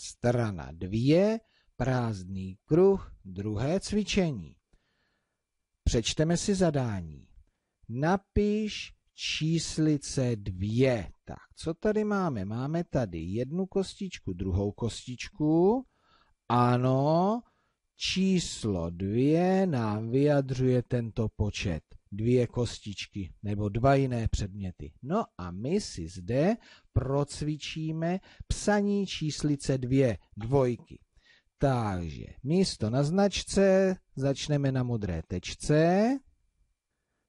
Strana 2, prázdný kruh, druhé cvičení. Přečteme si zadání. Napiš číslice 2. Tak, co tady máme? Máme tady jednu kostičku, druhou kostičku. Ano, číslo 2 nám vyjadřuje tento počet. Dvě kostičky nebo dva jiné předměty. No a my si zde procvičíme psaní číslice dvě dvojky. Takže místo na značce začneme na modré tečce.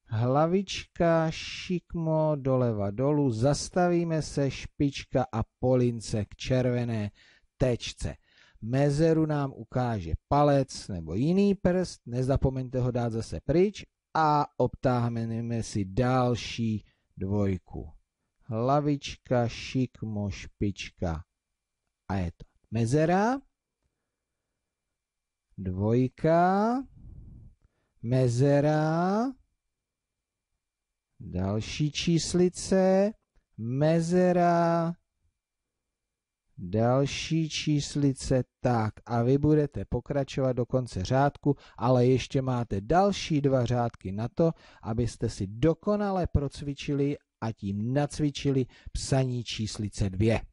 Hlavička, šikmo, doleva dolů, zastavíme se, špička a polince k červené tečce. Mezeru nám ukáže palec nebo jiný prst, nezapomeňte ho dát zase pryč a obtáhneme si další dvojku. Hlavička, šikmo, špička, a je to mezera, dvojka, mezera, další číslice, mezera, další číslice, tak a vy budete pokračovat do konce řádku, ale ještě máte další dva řádky na to, abyste si dokonale procvičili a tím nacvičili psaní číslice dvě.